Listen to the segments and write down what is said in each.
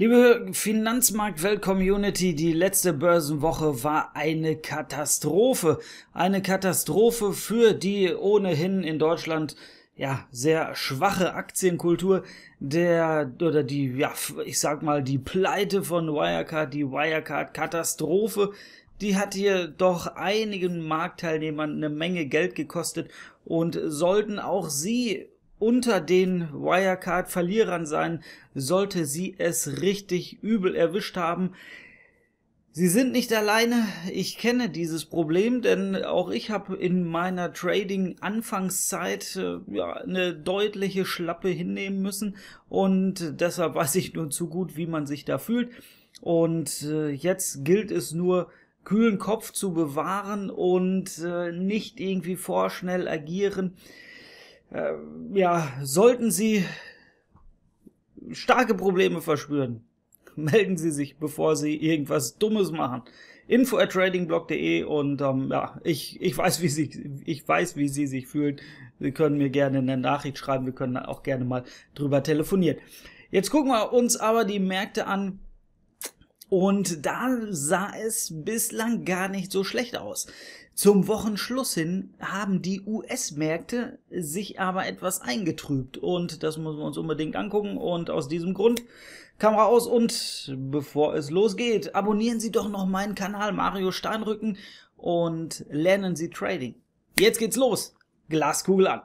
Liebe Finanzmarktwelt-Community, die letzte Börsenwoche war eine Katastrophe. Eine Katastrophe für die ohnehin in Deutschland ja, sehr schwache Aktienkultur der, oder die, ja, ich sag mal, die Pleite von Wirecard, die Wirecard-Katastrophe, die hat hier doch einigen Marktteilnehmern eine Menge Geld gekostet und sollten auch sie unter den Wirecard-Verlierern sein, sollte sie es richtig übel erwischt haben. Sie sind nicht alleine. Ich kenne dieses Problem, denn auch ich habe in meiner Trading-Anfangszeit äh, ja, eine deutliche Schlappe hinnehmen müssen und deshalb weiß ich nur zu gut, wie man sich da fühlt. Und äh, jetzt gilt es nur, kühlen Kopf zu bewahren und äh, nicht irgendwie vorschnell agieren äh, ja, sollten Sie starke Probleme verspüren, melden Sie sich, bevor Sie irgendwas Dummes machen. Info at tradingblog.de und ähm, ja, ich, ich, weiß, wie Sie, ich weiß, wie Sie sich fühlen. Sie können mir gerne eine Nachricht schreiben, wir können auch gerne mal drüber telefonieren. Jetzt gucken wir uns aber die Märkte an. Und da sah es bislang gar nicht so schlecht aus. Zum Wochenschluss hin haben die US-Märkte sich aber etwas eingetrübt und das müssen wir uns unbedingt angucken und aus diesem Grund Kamera aus und bevor es losgeht, abonnieren Sie doch noch meinen Kanal Mario Steinrücken und lernen Sie Trading. Jetzt geht's los. Glaskugel an.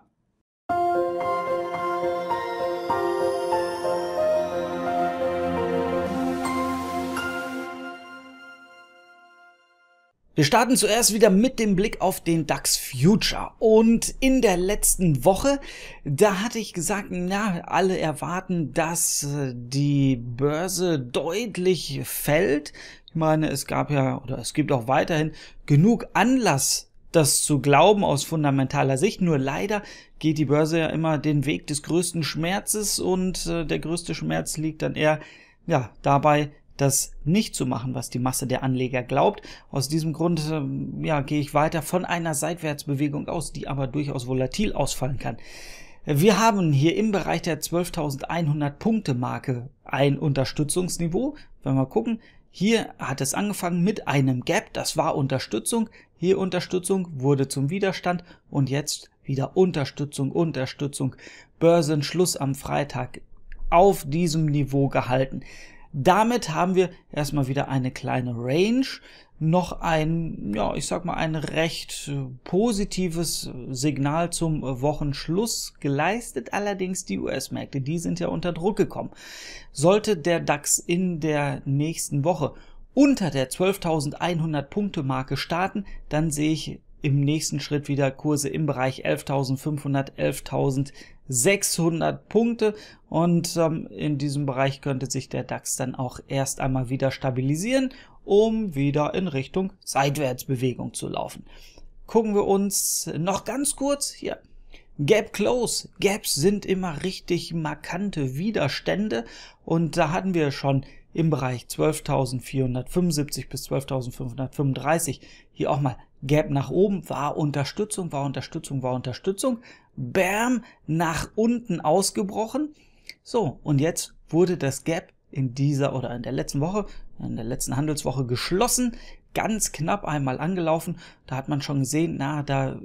Wir starten zuerst wieder mit dem Blick auf den DAX Future. Und in der letzten Woche, da hatte ich gesagt, na, alle erwarten, dass äh, die Börse deutlich fällt. Ich meine, es gab ja, oder es gibt auch weiterhin genug Anlass, das zu glauben aus fundamentaler Sicht. Nur leider geht die Börse ja immer den Weg des größten Schmerzes und äh, der größte Schmerz liegt dann eher, ja, dabei, das nicht zu machen, was die Masse der Anleger glaubt. Aus diesem Grund ähm, ja, gehe ich weiter von einer Seitwärtsbewegung aus, die aber durchaus volatil ausfallen kann. Wir haben hier im Bereich der 12.100 Punkte Marke ein Unterstützungsniveau. Wenn wir mal gucken, hier hat es angefangen mit einem Gap, das war Unterstützung. Hier Unterstützung wurde zum Widerstand und jetzt wieder Unterstützung, Unterstützung. Börsenschluss am Freitag auf diesem Niveau gehalten. Damit haben wir erstmal wieder eine kleine Range, noch ein, ja, ich sag mal, ein recht äh, positives Signal zum äh, Wochenschluss geleistet. Allerdings die US-Märkte, die sind ja unter Druck gekommen. Sollte der DAX in der nächsten Woche unter der 12.100 Punkte Marke starten, dann sehe ich im nächsten Schritt wieder Kurse im Bereich 11.500, 11.600 Punkte und ähm, in diesem Bereich könnte sich der DAX dann auch erst einmal wieder stabilisieren, um wieder in Richtung Seitwärtsbewegung zu laufen. Gucken wir uns noch ganz kurz hier Gap Close. Gaps sind immer richtig markante Widerstände und da hatten wir schon im Bereich 12.475 bis 12.535 hier auch mal Gap nach oben war Unterstützung, war Unterstützung, war Unterstützung. Bam, nach unten ausgebrochen. So, und jetzt wurde das Gap in dieser oder in der letzten Woche, in der letzten Handelswoche geschlossen, ganz knapp einmal angelaufen. Da hat man schon gesehen, na, da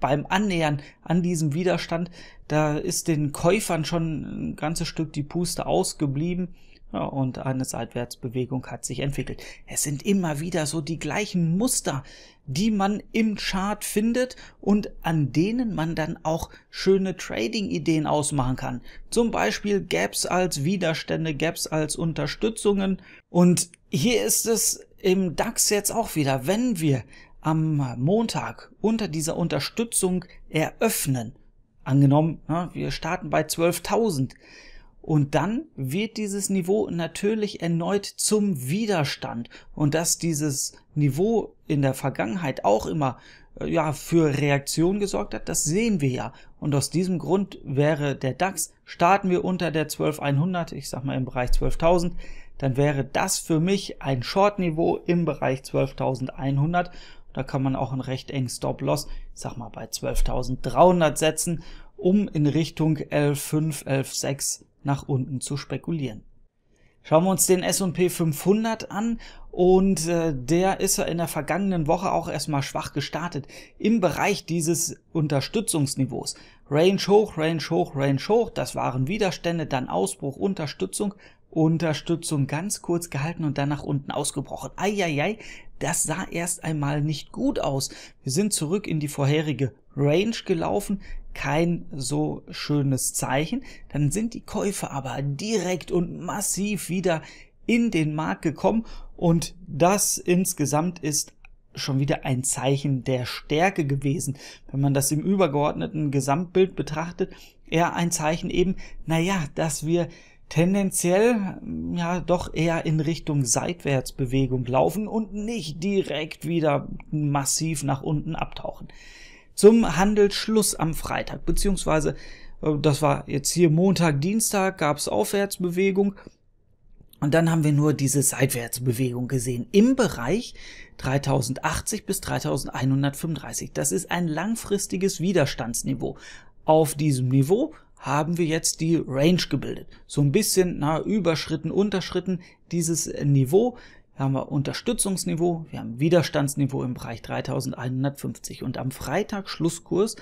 beim Annähern an diesem Widerstand, da ist den Käufern schon ein ganzes Stück die Puste ausgeblieben. Ja, und eine Seitwärtsbewegung hat sich entwickelt. Es sind immer wieder so die gleichen Muster, die man im Chart findet und an denen man dann auch schöne Trading-Ideen ausmachen kann. Zum Beispiel Gaps als Widerstände, Gaps als Unterstützungen. Und hier ist es im DAX jetzt auch wieder, wenn wir am Montag unter dieser Unterstützung eröffnen, angenommen, ja, wir starten bei 12.000, und dann wird dieses Niveau natürlich erneut zum Widerstand. Und dass dieses Niveau in der Vergangenheit auch immer äh, ja, für Reaktion gesorgt hat, das sehen wir ja. Und aus diesem Grund wäre der DAX, starten wir unter der 12100, ich sag mal im Bereich 12000, dann wäre das für mich ein Short-Niveau im Bereich 12100. Da kann man auch einen recht engen Stop-Loss, ich sag mal bei 12300 setzen, um in Richtung L5, L6 nach unten zu spekulieren. Schauen wir uns den S&P 500 an und äh, der ist ja in der vergangenen Woche auch erstmal schwach gestartet im Bereich dieses Unterstützungsniveaus. Range hoch, Range hoch, Range hoch, das waren Widerstände, dann Ausbruch, Unterstützung, Unterstützung ganz kurz gehalten und dann nach unten ausgebrochen. Eieiei, das sah erst einmal nicht gut aus. Wir sind zurück in die vorherige Range gelaufen, kein so schönes Zeichen. Dann sind die Käufe aber direkt und massiv wieder in den Markt gekommen und das insgesamt ist schon wieder ein Zeichen der Stärke gewesen. Wenn man das im übergeordneten Gesamtbild betrachtet, eher ein Zeichen eben, naja, dass wir tendenziell ja doch eher in Richtung Seitwärtsbewegung laufen und nicht direkt wieder massiv nach unten abtauchen. Zum Handelsschluss am Freitag, beziehungsweise äh, das war jetzt hier Montag, Dienstag, gab es Aufwärtsbewegung. Und dann haben wir nur diese Seitwärtsbewegung gesehen im Bereich 3080 bis 3135. Das ist ein langfristiges Widerstandsniveau. Auf diesem Niveau haben wir jetzt die Range gebildet. So ein bisschen, na, überschritten, unterschritten dieses Niveau. Da haben wir Unterstützungsniveau, wir haben Widerstandsniveau im Bereich 3150 und am Freitag Schlusskurs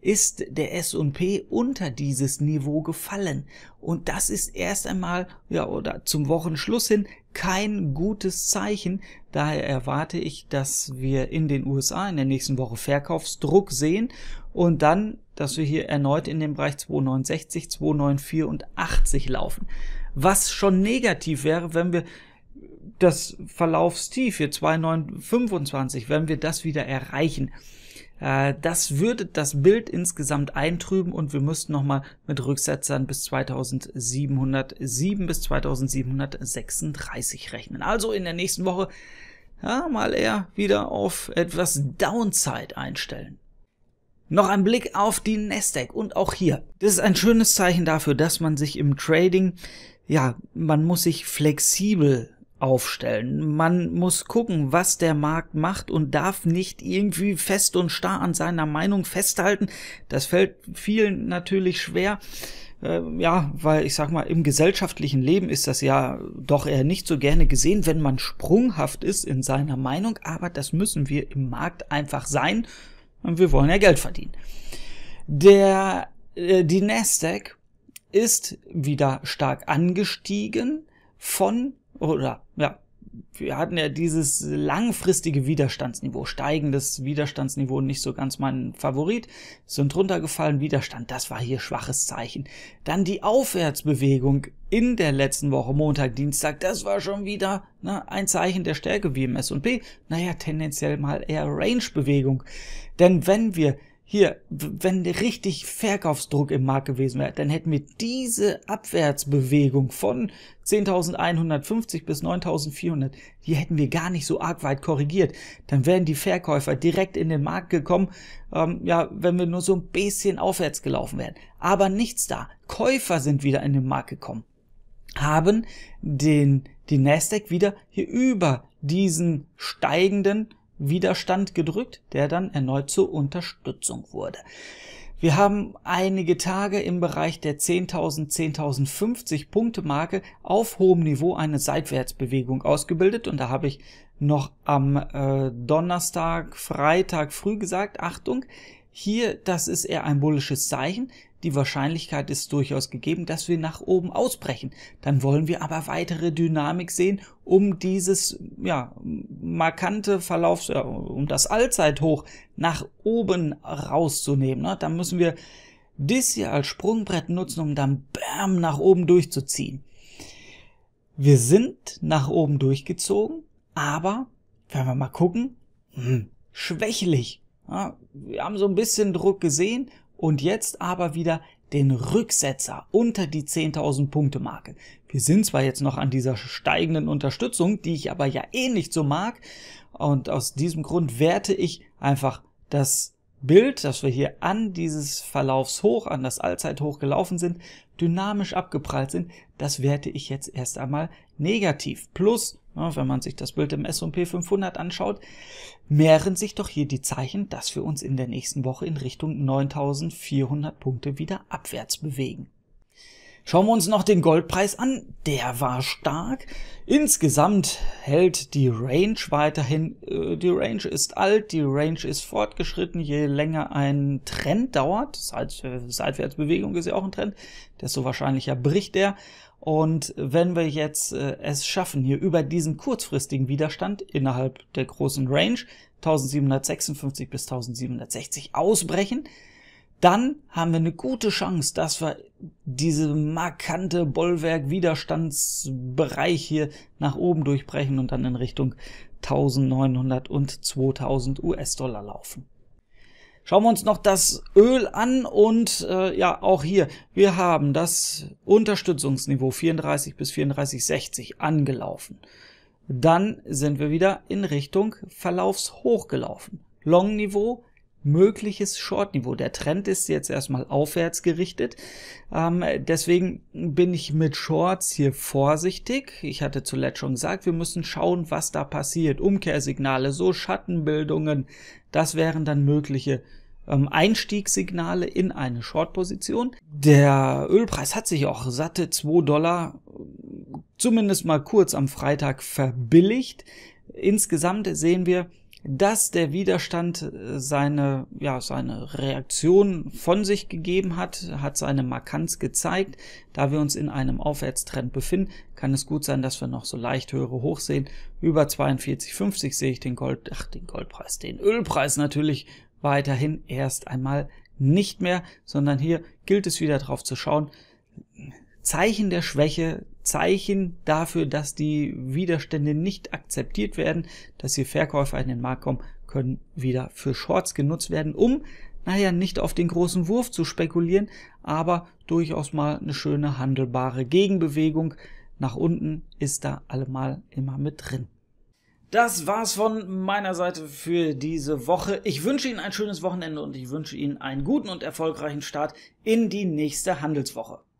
ist der S&P unter dieses Niveau gefallen und das ist erst einmal ja oder zum Wochenschluss hin kein gutes Zeichen. Daher erwarte ich, dass wir in den USA in der nächsten Woche Verkaufsdruck sehen und dann, dass wir hier erneut in den Bereich 269, 294 und 80 laufen. Was schon negativ wäre, wenn wir das Verlaufstief hier 2,925, wenn wir das wieder erreichen, äh, das würde das Bild insgesamt eintrüben und wir müssten nochmal mit Rücksetzern bis 2707 bis 2736 rechnen. Also in der nächsten Woche ja, mal eher wieder auf etwas Downside einstellen. Noch ein Blick auf die Nasdaq und auch hier. Das ist ein schönes Zeichen dafür, dass man sich im Trading, ja, man muss sich flexibel aufstellen. Man muss gucken, was der Markt macht und darf nicht irgendwie fest und starr an seiner Meinung festhalten. Das fällt vielen natürlich schwer. Äh, ja, weil ich sag mal, im gesellschaftlichen Leben ist das ja doch eher nicht so gerne gesehen, wenn man sprunghaft ist in seiner Meinung, aber das müssen wir im Markt einfach sein. Und wir wollen ja Geld verdienen. Der, äh, die Nasdaq ist wieder stark angestiegen von oder, ja, wir hatten ja dieses langfristige Widerstandsniveau, steigendes Widerstandsniveau, nicht so ganz mein Favorit, sind runtergefallen, Widerstand, das war hier schwaches Zeichen. Dann die Aufwärtsbewegung in der letzten Woche, Montag, Dienstag, das war schon wieder ne, ein Zeichen der Stärke wie im S&P, naja, tendenziell mal eher Range-Bewegung. Denn wenn wir hier, wenn richtig Verkaufsdruck im Markt gewesen wäre, dann hätten wir diese Abwärtsbewegung von 10.150 bis 9.400, die hätten wir gar nicht so arg weit korrigiert. Dann wären die Verkäufer direkt in den Markt gekommen, ähm, ja, wenn wir nur so ein bisschen aufwärts gelaufen wären. Aber nichts da. Käufer sind wieder in den Markt gekommen, haben den, die Nasdaq wieder hier über diesen steigenden Widerstand gedrückt, der dann erneut zur Unterstützung wurde. Wir haben einige Tage im Bereich der 10.000, 10.050 Punkte Marke auf hohem Niveau eine Seitwärtsbewegung ausgebildet und da habe ich noch am äh, Donnerstag, Freitag früh gesagt, Achtung, hier, das ist eher ein bullisches Zeichen. Die Wahrscheinlichkeit ist durchaus gegeben, dass wir nach oben ausbrechen. Dann wollen wir aber weitere Dynamik sehen, um dieses ja, markante Verlauf, ja, um das Allzeithoch nach oben rauszunehmen. Ne? Dann müssen wir das hier als Sprungbrett nutzen, um dann bam nach oben durchzuziehen. Wir sind nach oben durchgezogen, aber wenn wir mal gucken, hm, schwächlich. Ja, wir haben so ein bisschen Druck gesehen und jetzt aber wieder den Rücksetzer unter die 10.000 Punkte Marke. Wir sind zwar jetzt noch an dieser steigenden Unterstützung, die ich aber ja eh nicht so mag und aus diesem Grund werte ich einfach das Bild, dass wir hier an dieses Verlaufshoch, an das Allzeithoch gelaufen sind, dynamisch abgeprallt sind, das werte ich jetzt erst einmal negativ. Plus wenn man sich das Bild im S&P 500 anschaut, mehren sich doch hier die Zeichen, dass wir uns in der nächsten Woche in Richtung 9400 Punkte wieder abwärts bewegen. Schauen wir uns noch den Goldpreis an. Der war stark. Insgesamt hält die Range weiterhin. Äh, die Range ist alt, die Range ist fortgeschritten. Je länger ein Trend dauert, äh, Seitwärtsbewegung ist ja auch ein Trend, desto wahrscheinlicher bricht er. Und wenn wir jetzt äh, es schaffen, hier über diesen kurzfristigen Widerstand innerhalb der großen Range 1756 bis 1760 ausbrechen, dann haben wir eine gute Chance, dass wir diese markante Bollwerk-Widerstandsbereich hier nach oben durchbrechen und dann in Richtung 1900 und 2000 US-Dollar laufen. Schauen wir uns noch das Öl an und äh, ja, auch hier, wir haben das Unterstützungsniveau 34 bis 34,60 angelaufen. Dann sind wir wieder in Richtung Verlaufshoch gelaufen. Long-Niveau mögliches Short-Niveau. Der Trend ist jetzt erstmal aufwärts gerichtet. Ähm, deswegen bin ich mit Shorts hier vorsichtig. Ich hatte zuletzt schon gesagt, wir müssen schauen, was da passiert. Umkehrsignale, so Schattenbildungen, das wären dann mögliche ähm, Einstiegssignale in eine Short-Position. Der Ölpreis hat sich auch satte 2 Dollar zumindest mal kurz am Freitag verbilligt. Insgesamt sehen wir, dass der Widerstand äh, seine, ja, seine Reaktion von sich gegeben hat, hat seine Markanz gezeigt. Da wir uns in einem Aufwärtstrend befinden, kann es gut sein, dass wir noch so leicht höhere Hochs sehen. Über 42,50 sehe ich den Gold, ach, den Goldpreis, den Ölpreis natürlich weiterhin erst einmal nicht mehr, sondern hier gilt es wieder drauf zu schauen. Zeichen der Schwäche Zeichen dafür, dass die Widerstände nicht akzeptiert werden, dass hier Verkäufer in den Markt kommen, können wieder für Shorts genutzt werden, um, naja, nicht auf den großen Wurf zu spekulieren, aber durchaus mal eine schöne handelbare Gegenbewegung nach unten ist da allemal immer mit drin. Das war's von meiner Seite für diese Woche. Ich wünsche Ihnen ein schönes Wochenende und ich wünsche Ihnen einen guten und erfolgreichen Start in die nächste Handelswoche.